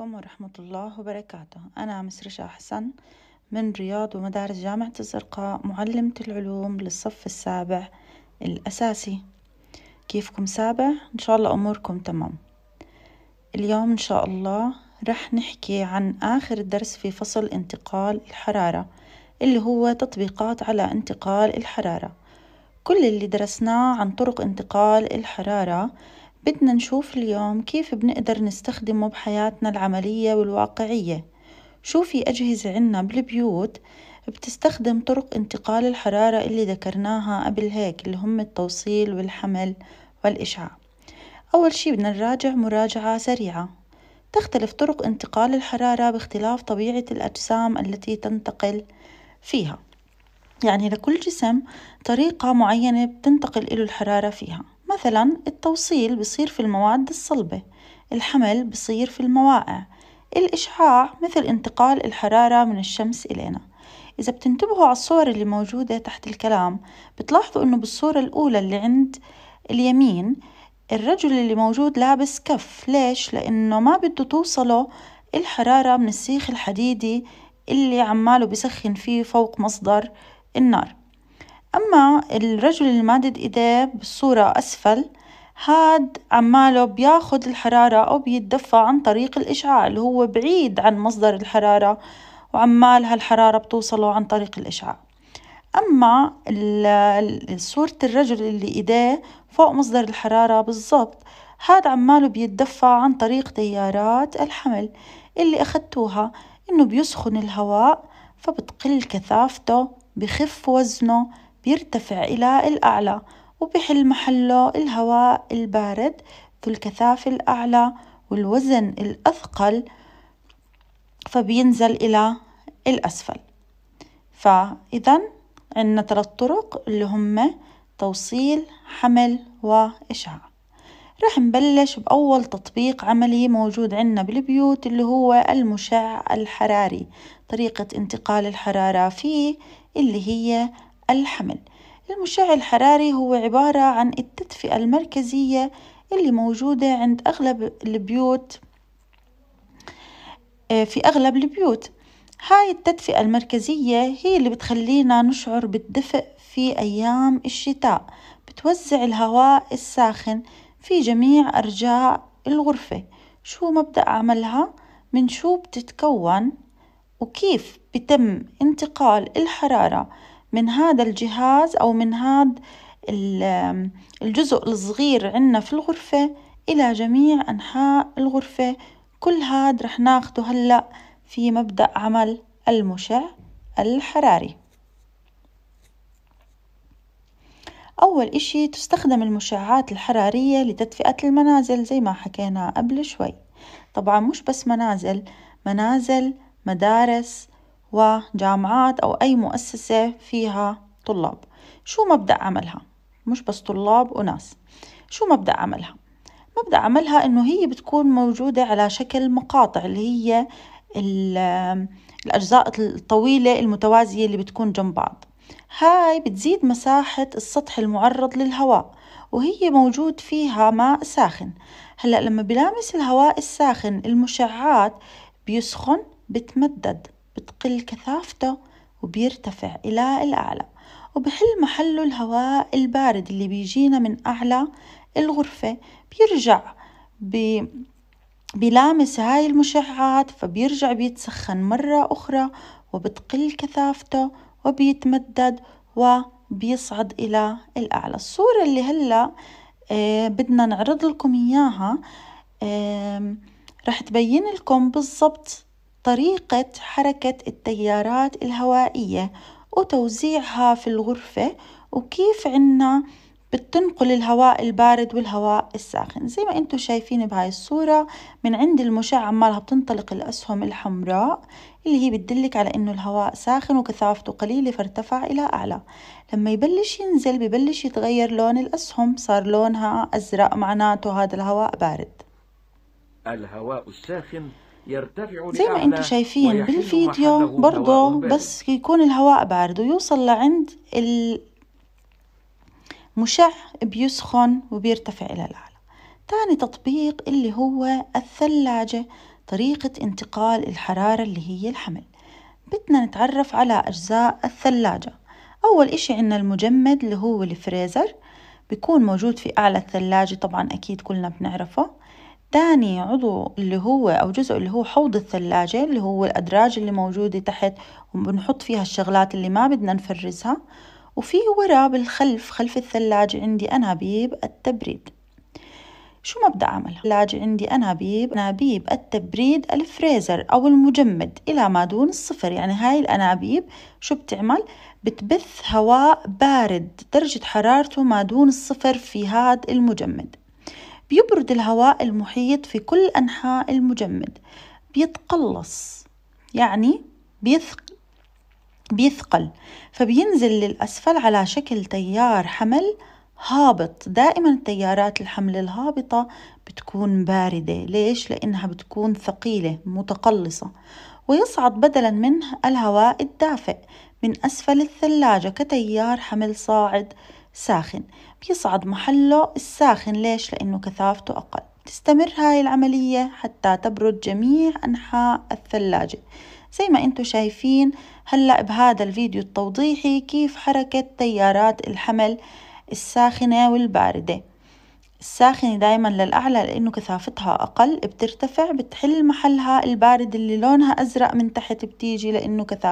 عليكم ورحمة الله وبركاته أنا مسرشة حسن من رياض ومدارس جامعة الزرقاء معلمة العلوم للصف السابع الأساسي كيفكم سابع؟ إن شاء الله أموركم تمام اليوم إن شاء الله رح نحكي عن آخر درس في فصل انتقال الحرارة اللي هو تطبيقات على انتقال الحرارة كل اللي درسناه عن طرق انتقال الحرارة بدنا نشوف اليوم كيف بنقدر نستخدمه بحياتنا العملية والواقعية شو في أجهزة عنا بالبيوت بتستخدم طرق انتقال الحرارة اللي ذكرناها قبل هيك اللي هم التوصيل والحمل والإشعاع أول شي بدنا نراجع مراجعة سريعة تختلف طرق انتقال الحرارة باختلاف طبيعة الأجسام التي تنتقل فيها يعني لكل جسم طريقة معينة بتنتقل إلو الحرارة فيها مثلا التوصيل بصير في المواد الصلبة الحمل بصير في المواقع الإشعاع مثل انتقال الحرارة من الشمس إلينا إذا بتنتبهوا على الصور اللي موجودة تحت الكلام بتلاحظوا أنه بالصورة الأولى اللي عند اليمين الرجل اللي موجود لابس كف ليش؟ لأنه ما بده توصله الحرارة من السيخ الحديدي اللي عماله بسخن فيه فوق مصدر النار أما الرجل المادد إيديه بالصورة أسفل هاد عماله بياخد الحرارة أو بيتدفى عن طريق الإشعاع اللي هو بعيد عن مصدر الحرارة وعمال هالحرارة بتوصله عن طريق الإشعاع أما صورة الرجل اللي إيديه فوق مصدر الحرارة بالضبط هاد عماله بيتدفى عن طريق تيارات الحمل اللي أخدتوها إنه بيسخن الهواء فبتقل كثافته بخف وزنه بيرتفع إلى الأعلى وبحل محله الهواء البارد ذو الكثافة الأعلى والوزن الأثقل فبينزل إلى الأسفل فإذا عندنا ثلاث طرق اللي هم توصيل حمل وإشعاع رح نبلش بأول تطبيق عملي موجود عندنا بالبيوت اللي هو المشع الحراري طريقة انتقال الحرارة فيه اللي هي الحمل المشع الحراري هو عبارة عن التدفئة المركزية اللي موجودة عند أغلب البيوت آه، في أغلب البيوت هاي التدفئة المركزية هي اللي بتخلينا نشعر بالدفء في أيام الشتاء بتوزع الهواء الساخن في جميع أرجاء الغرفة شو مبدأ عملها؟ من شو بتتكون؟ وكيف بتم انتقال الحرارة من هذا الجهاز أو من هذا الجزء الصغير عنا في الغرفة إلى جميع أنحاء الغرفة كل هذا رح ناخده هلأ في مبدأ عمل المشع الحراري أول إشي تستخدم المشعات الحرارية لتدفئة المنازل زي ما حكينا قبل شوي طبعا مش بس منازل منازل مدارس وجامعات أو أي مؤسسة فيها طلاب شو مبدأ عملها؟ مش بس طلاب وناس شو مبدأ عملها؟ مبدأ عملها إنه هي بتكون موجودة على شكل مقاطع اللي هي الأجزاء الطويلة المتوازية اللي بتكون جنب بعض هاي بتزيد مساحة السطح المعرض للهواء وهي موجود فيها ماء ساخن هلأ لما بلامس الهواء الساخن المشعات بيسخن بتمدد بتقل كثافته وبيرتفع إلى الأعلى وبحل محله الهواء البارد اللي بيجينا من أعلى الغرفة بيرجع بي بيلامس هاي المشعات فبيرجع بيتسخن مرة أخرى وبتقل كثافته وبيتمدد وبيصعد إلى الأعلى الصورة اللي هلأ آه، بدنا نعرض لكم إياها رح تبين لكم بالضبط طريقة حركة التيارات الهوائية وتوزيعها في الغرفة وكيف عنا بتنقل الهواء البارد والهواء الساخن زي ما انتم شايفين بهاي الصورة من عند المشع عمالها بتنطلق الأسهم الحمراء اللي هي بتدلك على انه الهواء ساخن وكثافته قليلة فارتفع إلى أعلى لما يبلش ينزل ببلش يتغير لون الأسهم صار لونها أزرق معناته هذا الهواء بارد الهواء الساخن زي ما انتم شايفين بالفيديو برضه بس يكون الهواء بارد ويوصل لعند المشع بيسخن وبيرتفع إلى الأعلى ثاني تطبيق اللي هو الثلاجة طريقة انتقال الحرارة اللي هي الحمل بدنا نتعرف على أجزاء الثلاجة أول إشي عندنا المجمد اللي هو الفريزر بيكون موجود في أعلى الثلاجة طبعا أكيد كلنا بنعرفه تاني عضو اللي هو أو جزء اللي هو حوض الثلاجة اللي هو الأدراج اللي موجودة تحت وبنحط فيها الشغلات اللي ما بدنا نفرزها وفي ورا بالخلف خلف الثلاجة عندي أنابيب التبريد شو ما بدي أعمل الثلاجة عندي أنابيب أنابيب التبريد الفريزر أو المجمد إلى ما دون الصفر يعني هاي الأنابيب شو بتعمل بتبث هواء بارد درجة حرارته ما دون الصفر في هذا المجمد بيبرد الهواء المحيط في كل أنحاء المجمد بيتقلص يعني بيثق بيثقل فبينزل للأسفل على شكل تيار حمل هابط دائما التيارات الحمل الهابطة بتكون باردة ليش؟ لأنها بتكون ثقيلة متقلصة ويصعد بدلا منه الهواء الدافئ من أسفل الثلاجة كتيار حمل صاعد ساخن بيصعد محله الساخن ليش؟ لأنه كثافته أقل تستمر هاي العملية حتى تبرد جميع أنحاء الثلاجة زي ما انتم شايفين هلأ بهذا الفيديو التوضيحي كيف حركة تيارات الحمل الساخنة والباردة الساخنة دايما للأعلى لأنه كثافتها أقل بترتفع بتحل محلها البارد اللي لونها أزرق من تحت بتيجي لأنه كثافة